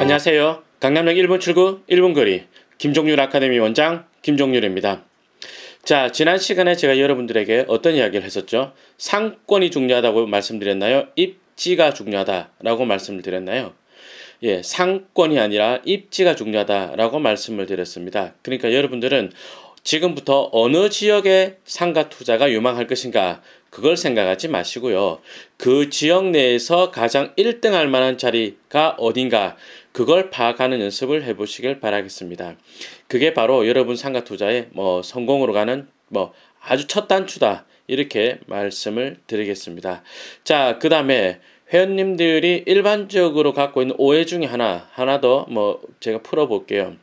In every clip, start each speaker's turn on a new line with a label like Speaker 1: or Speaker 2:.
Speaker 1: 안녕하세요. 강남역 1번 출구 1분 거리 김종률 아카데미 원장 김종률입니다. 자, 지난 시간에 제가 여러분들에게 어떤 이야기를 했었죠? 상권이 중요하다고 말씀드렸나요? 입지가 중요하다라고 말씀을 드렸나요? 예, 상권이 아니라 입지가 중요하다라고 말씀을 드렸습니다. 그러니까 여러분들은 지금부터 어느 지역에 상가 투자가 유망할 것인가 그걸 생각하지 마시고요. 그 지역 내에서 가장 1등 할 만한 자리가 어딘가 그걸 파악하는 연습을 해보시길 바라겠습니다. 그게 바로 여러분 상가 투자의 뭐 성공으로 가는 뭐 아주 첫 단추다. 이렇게 말씀을 드리겠습니다. 자, 그 다음에 회원님들이 일반적으로 갖고 있는 오해 중에 하나, 하나 더 뭐 제가 풀어볼게요.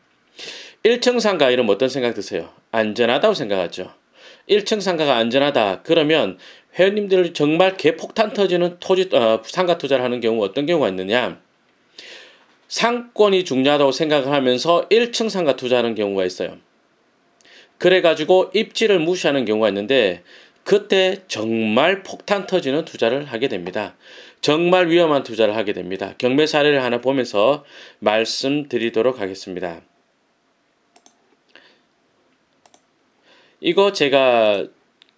Speaker 1: 1층 상가 이름 어떤 생각 드세요? 안전하다고 생각하죠. 1층 상가가 안전하다. 그러면 회원님들 정말 개폭탄 터지는 토지, 어, 상가 투자를 하는 경우 어떤 경우가 있느냐? 상권이 중요하다고 생각을 하면서 1층 상가 투자하는 경우가 있어요. 그래가지고 입지를 무시하는 경우가 있는데 그때 정말 폭탄 터지는 투자를 하게 됩니다. 정말 위험한 투자를 하게 됩니다. 경매 사례를 하나 보면서 말씀드리도록 하겠습니다. 이거 제가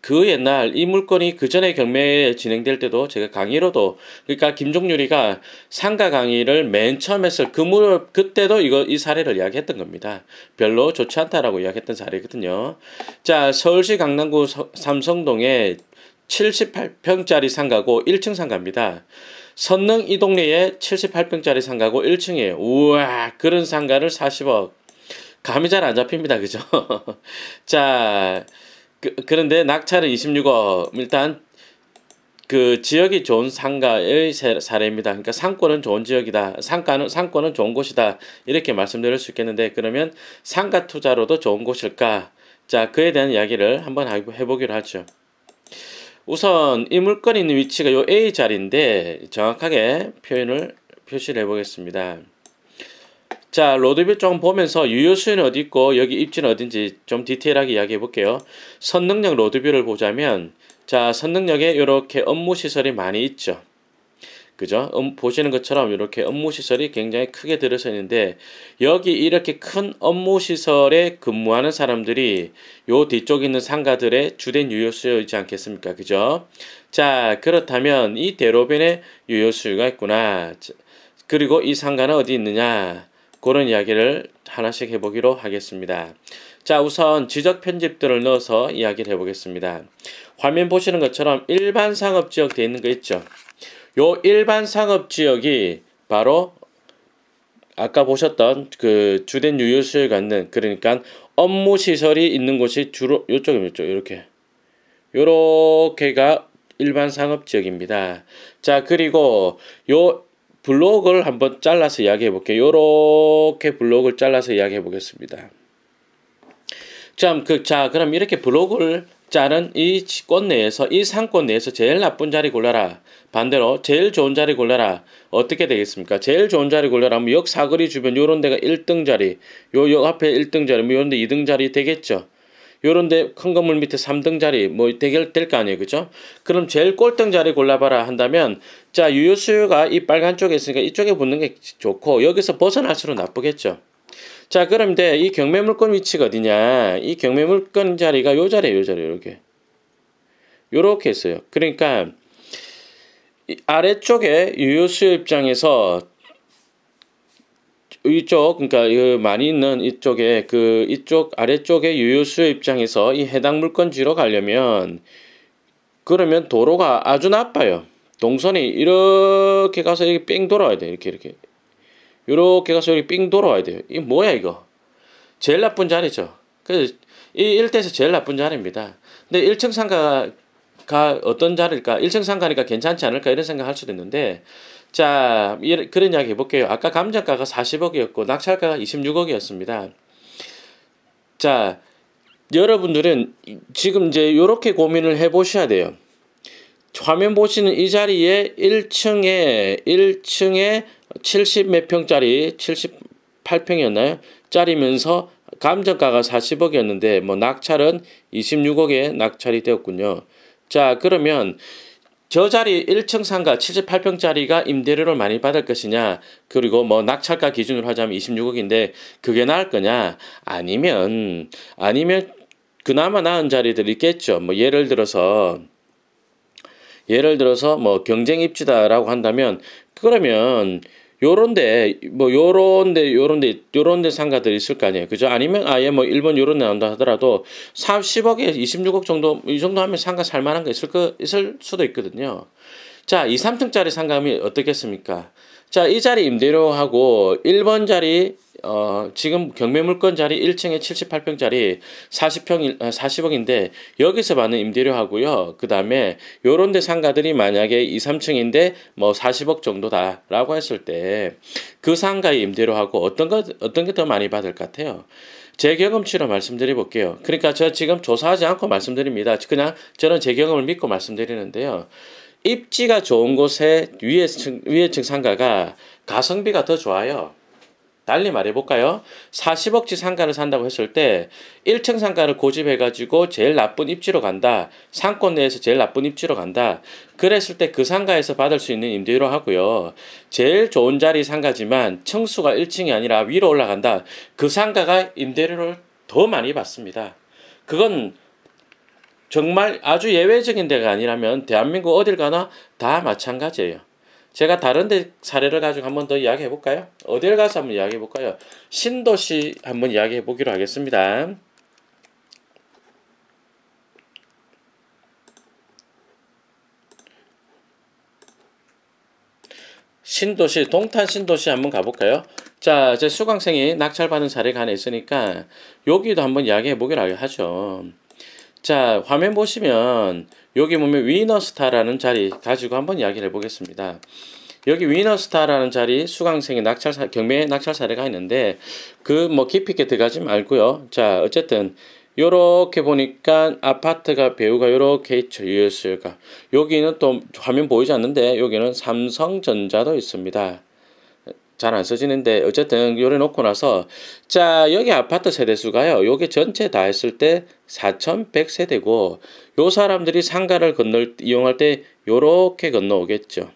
Speaker 1: 그 옛날 이 물건이 그 전에 경매에 진행될 때도 제가 강의로도 그러니까 김종률이가 상가 강의를 맨 처음 했을 그 무렵 그때도 이거 이 사례를 이야기했던 겁니다. 별로 좋지 않다라고 이야기했던 사례거든요. 자 서울시 강남구 삼성동에 78평짜리 상가고 1층 상가입니다. 선릉 이 동네에 78평짜리 상가고 1층이에요. 우와 그런 상가를 40억 감이 잘 안 잡힙니다. 그죠? 자, 그, 그런데 낙찰은 26억. 일단 그 지역이 좋은 상가의 사례입니다. 그러니까 상권은 좋은 지역이다. 상가는 상권은 좋은 곳이다. 이렇게 말씀드릴 수 있겠는데 그러면 상가 투자로도 좋은 곳일까? 자, 그에 대한 이야기를 한번 해보기로 하죠. 우선 이 물건이 있는 위치가 요 A 자리인데 정확하게 표현을 표시를 해보겠습니다. 자, 로드뷰 조금 보면서 유효수는 어디 있고 여기 입지는 어딘지 좀 디테일하게 이야기해 볼게요. 선능력 로드뷰를 보자면 자, 선능력에 이렇게 업무 시설이 많이 있죠. 그죠? 음, 보시는 것처럼 이렇게 업무 시설이 굉장히 크게 들어서 있는데 여기 이렇게 큰 업무 시설에 근무하는 사람들이 요 뒤쪽에 있는 상가들의 주된 유효수요이지 않겠습니까? 그죠? 자, 그렇다면 이 대로변에 유효수요가 있구나. 그리고 이 상가는 어디 있느냐? 그런 이야기를 하나씩 해보기로 하겠습니다. 자, 우선 지적 편집들을 넣어서 이야기를 해보겠습니다. 화면 보시는 것처럼 일반 상업 지역 되어 있는 거 있죠? 요 일반 상업 지역이 바로 아까 보셨던 그 주된 유효수에 갖는 그러니까 업무 시설이 있는 곳이 주로 요쪽입니다. 이렇게 요렇게가 일반 상업 지역입니다. 자, 그리고 요 블록을 한번 잘라서 이야기해 볼게요. 이렇게 블록을 잘라서 이야기해 보겠습니다. 참, 그, 자, 그럼 이렇게 블록을 자른 이 권, 내에서, 이 상권 내에서 제일 나쁜 자리 골라라. 반대로 제일 좋은 자리 골라라. 어떻게 되겠습니까? 제일 좋은 자리 골라라 하면 뭐 역사거리 주변 요런 데가 1등 자리, 요, 요 앞에 1등 자리, 뭐 요런 데 2등 자리 되겠죠? 요런데 큰 건물 밑에 3등 자리 뭐 대결 될 거 아니에요, 그죠? 그럼 제일 꼴등 자리 골라봐라 한다면 자 유효 수요가 이 빨간 쪽에 있으니까 이쪽에 붙는 게 좋고 여기서 벗어날수록 나쁘겠죠. 자 그런데 이경매물권 위치가 어디냐? 이경매물권 자리가 요자리에요요 자리 에요 이렇게 요렇게 있어요. 그러니까 아래쪽에 유효 수요 입장에서 이쪽 그러니까 이 많이 있는 이쪽에 그 이쪽 아래쪽에 유효수요 입장에서 이 해당 물건지로 가려면 그러면 도로가 아주 나빠요. 동선이 이렇게 가서 이렇게 뺑 돌아야 와 돼. 이렇게 이렇게 이렇게 가서 여기 삥 돌아와야 돼요. 이 뭐야 이거? 제일 나쁜 자리죠. 그래서 이 일대에서 제일 나쁜 자리입니다. 근데 1층 상가가 어떤 자리일까? 1층 상가니까 괜찮지 않을까 이런 생각할 수도 있는데 자, 그런 이야기 해볼게요. 아까 감정가가 40억이었고 낙찰가가 26억이었습니다. 자, 여러분들은 지금 이제 이렇게 고민을 해보셔야 돼요. 화면 보시는 이 자리에 1층에 1층에 70 몇 평짜리 78평이었나요? 짜리면서 감정가가 40억이었는데 뭐 낙찰은 26억에 낙찰이 되었군요. 자, 그러면 저 자리 1층 상가 78평짜리가 임대료를 많이 받을 것이냐, 그리고 뭐 낙찰가 기준으로 하자면 26억인데 그게 나을 거냐, 아니면, 아니면 그나마 나은 자리들이 있겠죠. 뭐 예를 들어서, 예를 들어서 뭐 경쟁 입지다라고 한다면, 그러면 요런데 뭐 요런데 요런데 요런데 상가들 이 있을 거 아니에요. 그죠? 아니면 아예 뭐 일본 요런 데 나온다 하더라도 30억에 26억 정도 이 정도 하면 상가 살 만한 거 있을 거 있을 수도 있거든요. 자, 2, 3층짜리 상가면 어떻겠습니까? 자, 이 자리 임대료 하고 1번 자리 어, 지금 경매물건 자리 1층에 78평짜리 40평 40억인데 어, 여기서 받는 임대료 하고요. 그다음에 요런 데 상가들이 만약에 2, 3층인데 뭐 40억 정도다라고 했을 때 그 상가의 임대료 하고 어떤 거 어떤 게 더 많이 받을 것 같아요? 제 경험치로 말씀드려 볼게요. 그러니까 저 지금 조사하지 않고 말씀드립니다. 그냥 저는 제 경험을 믿고 말씀드리는데요. 입지가 좋은 곳에 위에 층, 위에 층 상가가 가성비가 더 좋아요. 달리 말해볼까요? 40억치 상가를 산다고 했을 때 1층 상가를 고집해가지고 제일 나쁜 입지로 간다. 상권 내에서 제일 나쁜 입지로 간다. 그랬을 때 그 상가에서 받을 수 있는 임대료 하고요. 제일 좋은 자리 상가지만 층수가 1층이 아니라 위로 올라간다. 그 상가가 임대료를 더 많이 받습니다. 그건 정말 아주 예외적인 데가 아니라면 대한민국 어딜 가나 다 마찬가지예요. 제가 다른 데 사례를 가지고 한 번 더 이야기해 볼까요? 어딜 가서 한번 이야기해 볼까요? 신도시 한번 이야기해 보기로 하겠습니다. 신도시 동탄 신도시 한번 가볼까요? 자, 제 수강생이 낙찰받은 사례가 하나 있으니까 여기도 한번 이야기해 보기로 하죠. 자, 화면 보시면 여기 보면 위너스타라는 자리 가지고 한번 이야기를 해보겠습니다. 여기 위너스타라는 자리 수강생의 낙찰 사 경매 낙찰 사례가 있는데 그 뭐 깊이 있게 들어가지 말고요. 자, 어쨌든 요렇게 보니까 아파트가 배우가 요렇게 있죠. 유효수요가. 여기는 또 화면 보이지 않는데 여기는 삼성전자도 있습니다. 잘안 써지는데 어쨌든 요래 놓고 나서 자 여기 아파트 세대수가요 요게 전체 다 했을 때 4100세대고 요 사람들이 상가를 건널 이용할 때 요렇게 건너오겠죠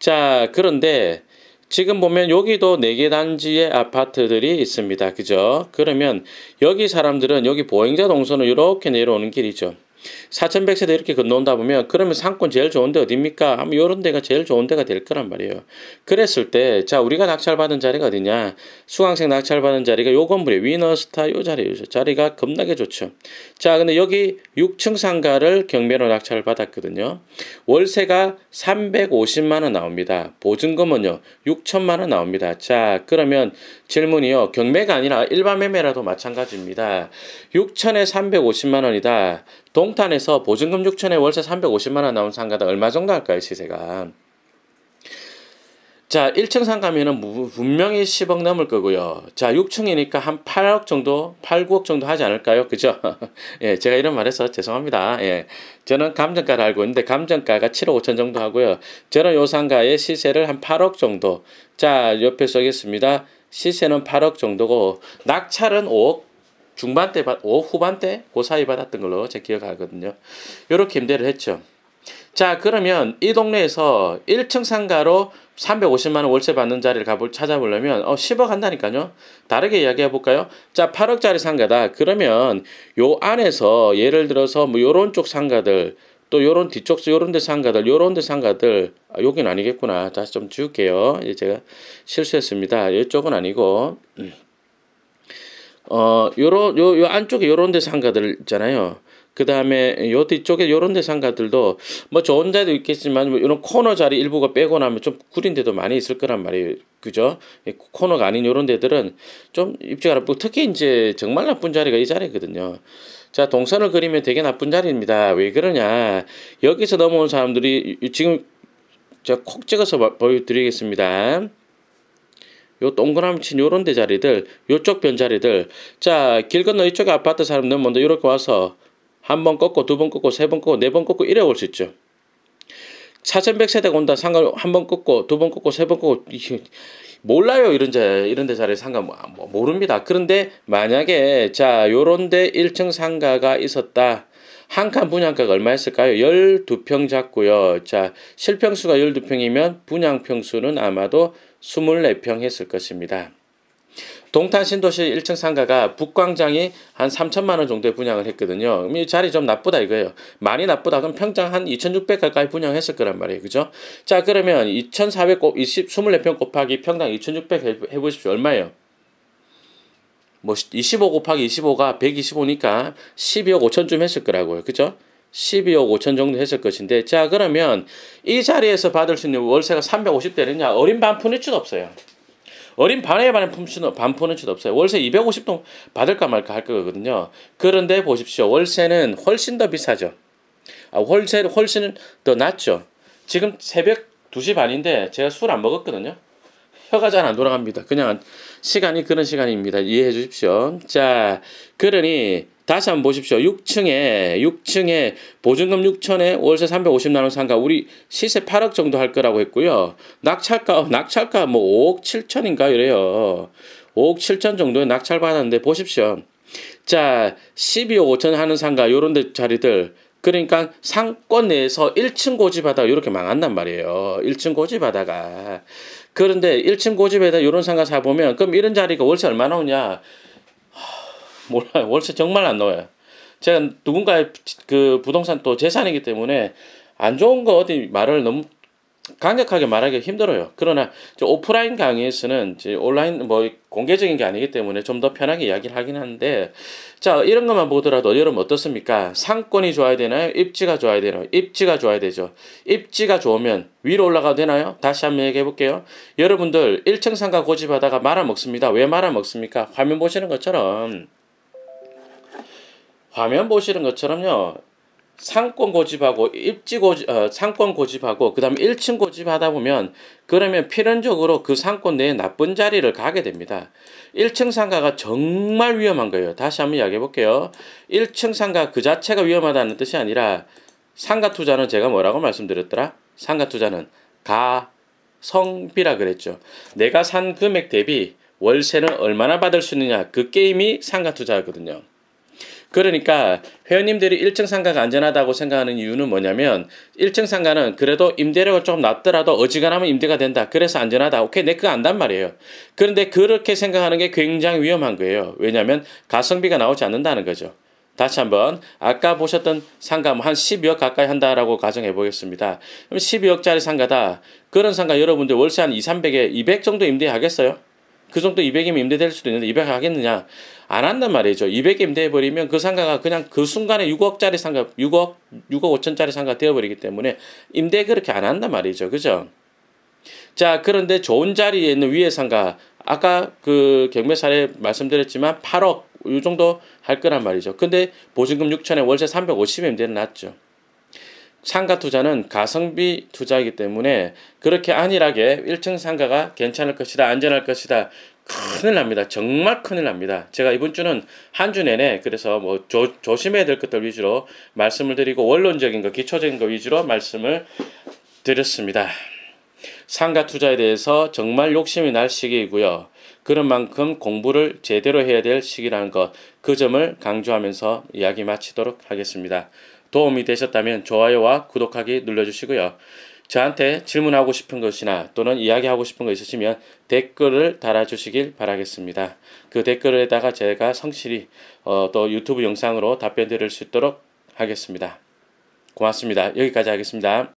Speaker 1: 자 그런데 지금 보면 여기도 4개 단지의 아파트들이 있습니다 그죠 그러면 여기 사람들은 여기 보행자 동선을 요렇게 내려오는 길이죠 4,100세대 이렇게 건너온다 보면 그러면 상권 제일 좋은데 어딥니까? 아마 이런 데가 제일 좋은 데가 될 거란 말이에요. 그랬을 때, 자, 우리가 낙찰받은 자리가 어디냐? 수강생 낙찰받은 자리가 요 건물에 위너스타 요 자리에요. 자리가 겁나게 좋죠. 자, 근데 여기 6층 상가를 경매로 낙찰을 받았거든요. 월세가 350만원 나옵니다. 보증금은요, 6천만원 나옵니다. 자, 그러면 질문이요. 경매가 아니라 일반 매매라도 마찬가지입니다. 6천에 350만원이다. 동탄에서 보증금 6천에 월세 350만원 나온 상가다 얼마 정도 할까요, 시세가? 자, 1층 상가면은 분명히 10억 넘을 거고요. 자, 6층이니까 한 8억 정도, 8, 9억 정도 하지 않을까요? 그죠? 예, 제가 이런 말해서 죄송합니다. 예. 저는 감정가를 알고 있는데 감정가가 7억 5천 정도 하고요. 저는 요 상가의 시세를 한 8억 정도. 자, 옆에 쓰겠습니다. 시세는 8억 정도고 낙찰은 5억 중반 때, 오, 후반 때, 그 사이 받았던 걸로 제 기억하거든요. 요렇게 임대를 했죠. 자, 그러면 이 동네에서 1층 상가로 350만원 월세 받는 자리를 가볼, 찾아보려면, 어, 10억 한다니까요. 다르게 이야기해 볼까요? 자, 8억짜리 상가다. 그러면 요 안에서 예를 들어서 뭐 요런 쪽 상가들, 또 요런 뒤쪽 요런 데 상가들 요런 데 상가들 아, 여긴 아니겠구나 다시 좀 지울게요 이제 제가 실수했습니다 이쪽은 아니고 음. 어, 요런, 요, 요 안쪽에 요런 데 상가들 있잖아요. 그 다음에 요 뒤쪽에 요런 데 상가들도 뭐 좋은 데도 있겠지만 뭐 이런 코너 자리 일부가 빼고 나면 좀 구린 데도 많이 있을 거란 말이에요. 그죠? 예, 코너가 아닌 요런 데들은 좀 입지가 나쁘고 특히 이제 정말 나쁜 자리가 이 자리거든요. 자, 동선을 그리면 되게 나쁜 자리입니다. 왜 그러냐. 여기서 넘어온 사람들이 지금 제가 콕 찍어서 보여드리겠습니다. 요 동그라미 친 요런 데 자리들, 요쪽 변 자리들. 자, 길 건너 이쪽에 아파트 사람들 먼저 이렇게 와서 한 번 꺾고, 두 번 꺾고, 세 번 꺾고, 네 번 꺾고 이래 올 수 있죠. 4100세대가 온다. 상관 한번 꺾고, 두 번 꺾고, 세 번 꺾고. 몰라요. 이런 데, 이런 데 자리 상가 뭐, 뭐, 모릅니다. 그런데 만약에 자, 요런 데 1층 상가가 있었다. 한 칸 분양가가 얼마였을까요? 12평 잡고요. 자, 실평수가 12평이면 분양평수는 아마도 24평 했을 것입니다. 동탄 신도시 1층 상가가 북광장이 한 3천만 원 정도에 분양을 했거든요. 이 자리 좀 나쁘다 이거예요. 많이 나쁘다 그럼 평장 한2,600 가까이 분양했을 거란 말이에요. 그죠? 자, 그러면 2,400곱 24평 곱하기 평당 2,600 해보십시오. 얼마예요? 뭐25 곱하기 25가 125니까 12억 5천쯤 했을 거라고요. 그죠? 12억 5천 정도 했을 것인데 자 그러면 이 자리에서 받을 수 있는 월세가 350대느냐 어린 반푼일줄 없어요. 어린 반에 반에 반푼일줄 없어요. 월세 250동 받을까 말까 할 거거든요. 그런데 보십시오. 월세는 훨씬 더 비싸죠. 아, 월세는 훨씬 더 낮죠. 지금 새벽 2시 반인데 제가 술 안 먹었거든요. 혀가 잘안 돌아갑니다. 그냥 시간이 그런 시간입니다. 이해해 주십시오. 자, 그러니 다시 한번 보십시오. 6층에 6층에 보증금 6천에 월세 350만 원 상가 우리 시세 8억 정도 할 거라고 했고요. 낙찰가 낙찰가 뭐 5억 7천인가 이래요. 5억 7천 정도에 낙찰 받았는데 보십시오. 자, 12억 5천 하는 상가 요런 데 자리들 그러니까 상권 내에서 1층 고지 받아 가 이렇게 망한단 말이에요. 1층 고지받아가 그런데 1층 고집에다 이런 상가 사보면 그럼 이런 자리가 월세 얼마 나오냐? 몰라요. 월세 정말 안 나와요. 제가 누군가의 그 부동산 또 재산이기 때문에 안 좋은 거 어디 말을 너무 강력하게 말하기 힘들어요. 그러나 오프라인 강의에서는 온라인 뭐 공개적인 게 아니기 때문에 좀 더 편하게 이야기를 하긴 하는데 자 이런 것만 보더라도 여러분 어떻습니까? 상권이 좋아야 되나요? 입지가 좋아야 되나요? 입지가 좋아야 되죠. 입지가 좋으면 위로 올라가도 되나요? 다시 한번 얘기해 볼게요. 여러분들 1층 상가 고집하다가 말아먹습니다. 왜 말아먹습니까? 화면 보시는 것처럼 화면 보시는 것처럼요. 상권 고집하고 입지 고집, 어, 상권 고집하고 그다음에 1층 고집하다 보면 그러면 필연적으로 그 상권 내에 나쁜 자리를 가게 됩니다. 1층 상가가 정말 위험한 거예요. 다시 한번 이야기해 볼게요. 1층 상가 그 자체가 위험하다는 뜻이 아니라 상가 투자는 제가 뭐라고 말씀드렸더라? 상가 투자는 가성비라 그랬죠. 내가 산 금액 대비 월세는 얼마나 받을 수 있느냐 그 게임이 상가 투자거든요. 그러니까 회원님들이 1층 상가가 안전하다고 생각하는 이유는 뭐냐면 1층 상가는 그래도 임대료가 좀 낮더라도 어지간하면 임대가 된다. 그래서 안전하다. 오케이. 내거 네, 안단 말이에요. 그런데 그렇게 생각하는 게 굉장히 위험한 거예요. 왜냐하면 가성비가 나오지 않는다는 거죠. 다시 한번 아까 보셨던 상가 뭐 한 12억 가까이 한다라고 가정해 보겠습니다. 그럼 12억짜리 상가다. 그런 상가 여러분들 월세 한 2, 300에 200 정도 임대하겠어요? 그 정도 200이면 임대될 수도 있는데 200 하겠느냐? 안 한단 말이죠. 200 임대해버리면 그 상가가 그냥 그 순간에 6억짜리 상가, 6억, 6억 5천짜리 상가 되어버리기 때문에 임대 그렇게 안 한단 말이죠. 그죠? 자, 그런데 좋은 자리에 있는 위에 상가, 아까 그 경매 사례 말씀드렸지만 8억, 이 정도 할 거란 말이죠. 근데 보증금 6천에 월세 350에 임대는 낫죠 상가 투자는 가성비 투자이기 때문에 그렇게 안일하게 1층 상가가 괜찮을 것이다, 안전할 것이다. 큰일 납니다. 정말 큰일 납니다. 제가 이번 주는 한 주 내내 그래서 뭐 조, 조심해야 될 것들 위주로 말씀을 드리고 원론적인 거, 기초적인 거 위주로 말씀을 드렸습니다. 상가 투자에 대해서 정말 욕심이 날 시기이고요. 그런 만큼 공부를 제대로 해야 될 시기라는 것, 그 점을 강조하면서 이야기 마치도록 하겠습니다. 도움이 되셨다면 좋아요와 구독하기 눌러주시고요. 저한테 질문하고 싶은 것이나 또는 이야기하고 싶은 거 있으시면 댓글을 달아주시길 바라겠습니다. 그 댓글에다가 제가 성실히 어, 또 유튜브 영상으로 답변 드릴 수 있도록 하겠습니다. 고맙습니다. 여기까지 하겠습니다.